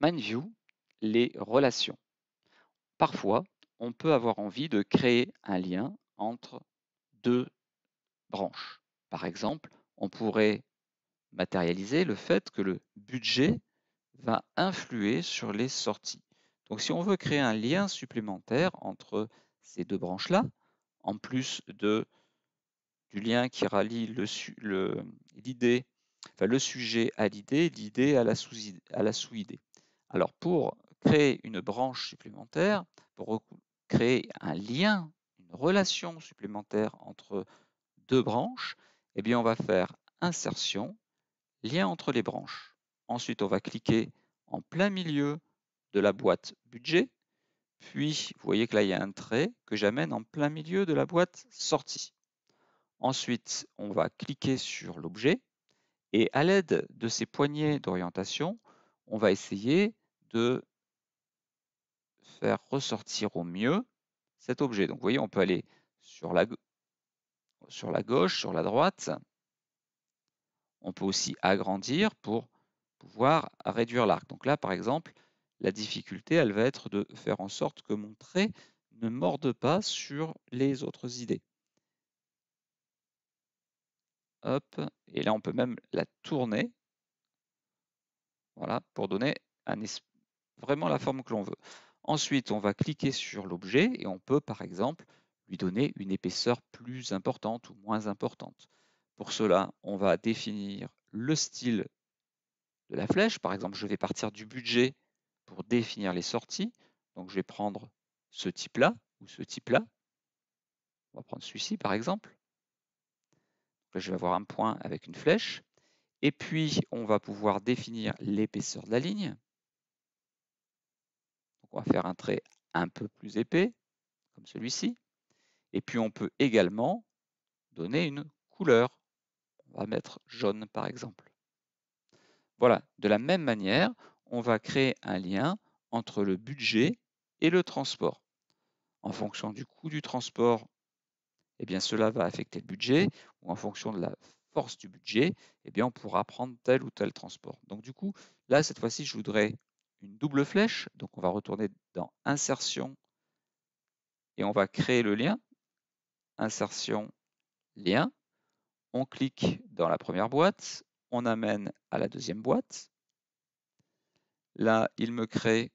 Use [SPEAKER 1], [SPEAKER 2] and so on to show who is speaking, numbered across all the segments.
[SPEAKER 1] MindView, les relations. Parfois, on peut avoir envie de créer un lien entre deux branches. Par exemple, on pourrait matérialiser le fait que le budget va influer sur les sorties. Donc si on veut créer un lien supplémentaire entre ces deux branches-là, en plus de, du lien qui rallie le, le sujet à l'idée, l'idée à la sous-idée. Alors pour créer une branche supplémentaire, pour créer un lien, une relation supplémentaire entre deux branches, eh bien on va faire insertion, lien entre les branches. Ensuite, on va cliquer en plein milieu de la boîte budget, puis vous voyez que là il y a un trait que j'amène en plein milieu de la boîte sortie. Ensuite, on va cliquer sur l'objet et à l'aide de ces poignées d'orientation, on va essayer de faire ressortir au mieux cet objet. Donc vous voyez, on peut aller sur la, sur la gauche, sur la droite. On peut aussi agrandir pour pouvoir réduire l'arc. Donc là, par exemple, la difficulté, elle va être de faire en sorte que mon trait ne morde pas sur les autres idées. Hop, et là on peut même la tourner, voilà, pour donner un, vraiment la forme que l'on veut. Ensuite, on va cliquer sur l'objet et on peut par exemple lui donner une épaisseur plus importante ou moins importante. Pour cela, on va définir le style de la flèche. Par exemple, je vais partir du budget pour définir les sorties. Donc, je vais prendre ce type-là ou ce type-là. On va prendre celui-ci, par exemple. Là, je vais avoir un point avec une flèche. Et puis, on va pouvoir définir l'épaisseur de la ligne on va faire un trait un peu plus épais, comme celui-ci. Et puis on peut également donner une couleur. On va mettre jaune par exemple. Voilà, de la même manière, on va créer un lien entre le budget et le transport. En fonction du coût du transport, eh bien cela va affecter le budget, ou en fonction de la force du budget, eh bien on pourra prendre tel ou tel transport. Donc du coup, là, cette fois-ci, je voudrais une double flèche. Donc on va retourner dans insertion et on va créer le lien. Insertion, lien. On clique dans la première boîte, on amène à la deuxième boîte. Là, il me crée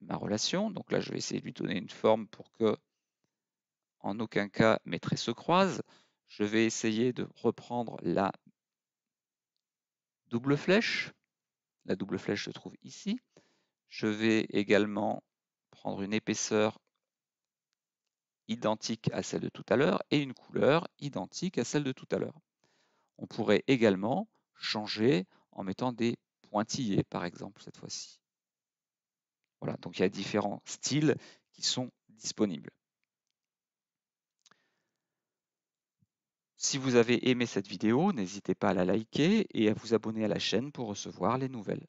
[SPEAKER 1] ma relation. Donc là, je vais essayer de lui donner une forme pour que, en aucun cas, mes traits se croisent. Je vais essayer de reprendre la double flèche. La double flèche se trouve ici. Je vais également prendre une épaisseur identique à celle de tout à l'heure et une couleur identique à celle de tout à l'heure. On pourrait également changer en mettant des pointillés, par exemple, cette fois-ci. Voilà, donc il y a différents styles qui sont disponibles. Si vous avez aimé cette vidéo, n'hésitez pas à la liker et à vous abonner à la chaîne pour recevoir les nouvelles.